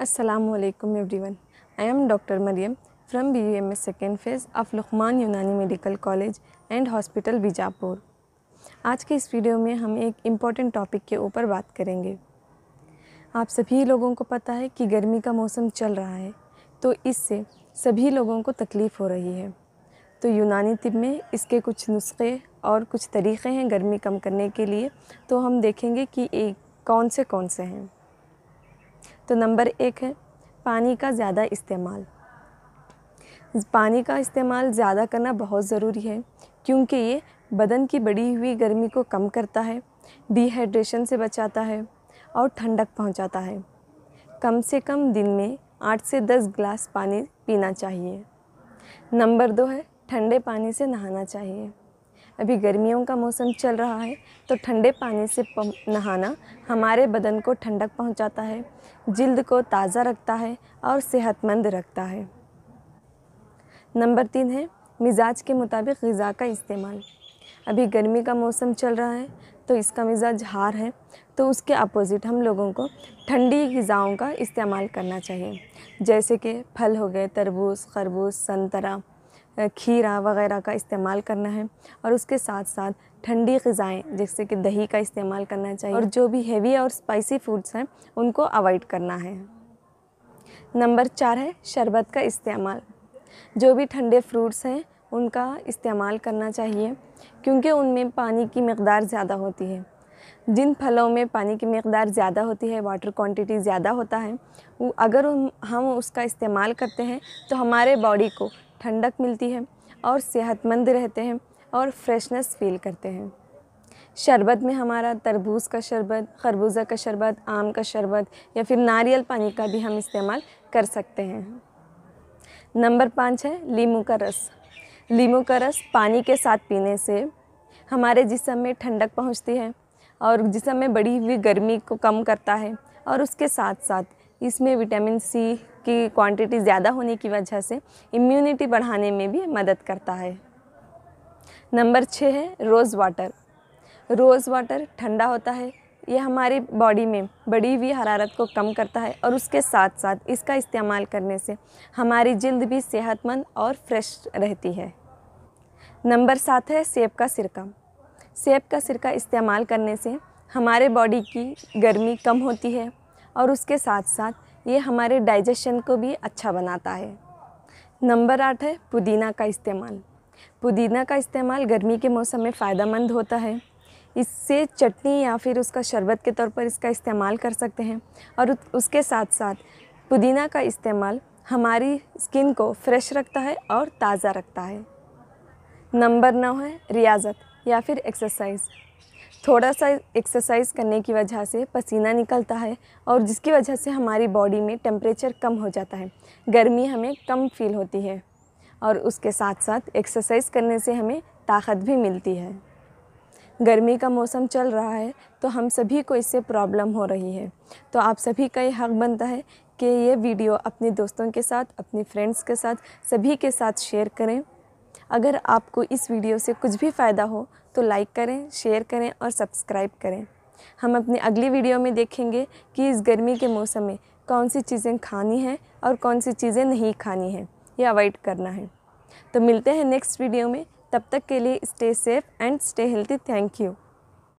every everyone I am doctor Mariam from B U M S second phase of Luqman Unani medical college and hospital Bijapur आज के इस video में हम एक इम्पॉर्टेंट टॉपिक के ऊपर बात करेंगे आप सभी लोगों को पता है कि गर्मी का मौसम चल रहा है तो इससे सभी लोगों को तकलीफ़ हो रही है तो यूनानी तिब में इसके कुछ नुस्खे और कुछ तरीक़े हैं गर्मी कम करने के लिए तो हम देखेंगे कि एक कौन से कौन से हैं तो नंबर एक है पानी का ज़्यादा इस्तेमाल पानी का इस्तेमाल ज़्यादा करना बहुत ज़रूरी है क्योंकि ये बदन की बढ़ी हुई गर्मी को कम करता है डिहाइड्रेशन से बचाता है और ठंडक पहुंचाता है कम से कम दिन में आठ से दस ग्लास पानी पीना चाहिए नंबर दो है ठंडे पानी से नहाना चाहिए अभी गर्मियों का मौसम चल रहा है तो ठंडे पानी से नहाना हमारे बदन को ठंडक पहुंचाता है जल्द को ताज़ा रखता है और सेहतमंद रखता है नंबर तीन है मिजाज के मुताबिक ग़ा का इस्तेमाल अभी गर्मी का मौसम चल रहा है तो इसका मिजाज हार है तो उसके अपोज़िट हम लोगों को ठंडी गज़ाओं का इस्तेमाल करना चाहिए जैसे कि फल हो गए तरबूज खरबूज संतरा खीरा वगैरह का इस्तेमाल करना है और उसके साथ साथ ठंडी ग़ज़ाएँ जैसे कि दही का इस्तेमाल करना चाहिए और जो भी हेवी और स्पाइसी फूड्स हैं उनको अवॉइड करना है नंबर चार है शरबत का इस्तेमाल जो भी ठंडे फ्रूट्स हैं उनका इस्तेमाल करना चाहिए क्योंकि उनमें पानी की मकदार ज़्यादा होती है जिन फलों में पानी की मकदार ज़्यादा होती है वाटर क्वांटिटी ज़्यादा होता है वो अगर हम उसका इस्तेमाल करते हैं तो हमारे बॉडी को ठंडक मिलती है और सेहतमंद रहते हैं और फ्रेशनेस फील करते हैं शरबत में हमारा तरबूज का शरबत खरबूजा का शरबत आम का शरबत या फिर नारियल पानी का भी हम इस्तेमाल कर सकते हैं नंबर पाँच है लीमू का रस लीमू का रस पानी के साथ पीने से हमारे जिसम में ठंडक पहुंचती है और जिसम में बढ़ी हुई गर्मी को कम करता है और उसके साथ साथ इसमें विटामिन सी की क्वांटिटी ज़्यादा होने की वजह से इम्यूनिटी बढ़ाने में भी मदद करता है नंबर छः है रोज़ वाटर रोज़ वाटर ठंडा होता है ये हमारे बॉडी में बढ़ी हुई हरारत को कम करता है और उसके साथ साथ इसका इस्तेमाल करने से हमारी जल्द भी सेहतमंद और फ्रेश रहती है नंबर सात है सेब का सिरका सेब का सिरका इस्तेमाल करने से हमारे बॉडी की गर्मी कम होती है और उसके साथ साथ ये हमारे डाइजेशन को भी अच्छा बनाता है नंबर आठ है पुदीना का इस्तेमाल पुदीना का इस्तेमाल गर्मी के मौसम में फ़ायदेमंद होता है इससे चटनी या फिर उसका शरबत के तौर पर इसका इस्तेमाल कर सकते हैं और उसके साथ साथ पुदीना का इस्तेमाल हमारी स्किन को फ्रेश रखता है और ताज़ा रखता है नंबर नौ है रियाजत या फिर एक्सरसाइज थोड़ा सा एक्सरसाइज करने की वजह से पसीना निकलता है और जिसकी वजह से हमारी बॉडी में टेम्परेचर कम हो जाता है गर्मी हमें कम फील होती है और उसके साथ साथ एक्सरसाइज करने से हमें ताकत भी मिलती है गर्मी का मौसम चल रहा है तो हम सभी को इससे प्रॉब्लम हो रही है तो आप सभी का ये हक बनता है कि ये वीडियो अपने दोस्तों के साथ अपने फ्रेंड्स के साथ सभी के साथ शेयर करें अगर आपको इस वीडियो से कुछ भी फ़ायदा हो तो लाइक करें शेयर करें और सब्सक्राइब करें हम अपने अगली वीडियो में देखेंगे कि इस गर्मी के मौसम में कौन सी चीज़ें खानी हैं और कौन सी चीज़ें नहीं खानी हैं या अवॉइड करना है तो मिलते हैं नेक्स्ट वीडियो में तब तक के लिए stay safe and stay healthy thank you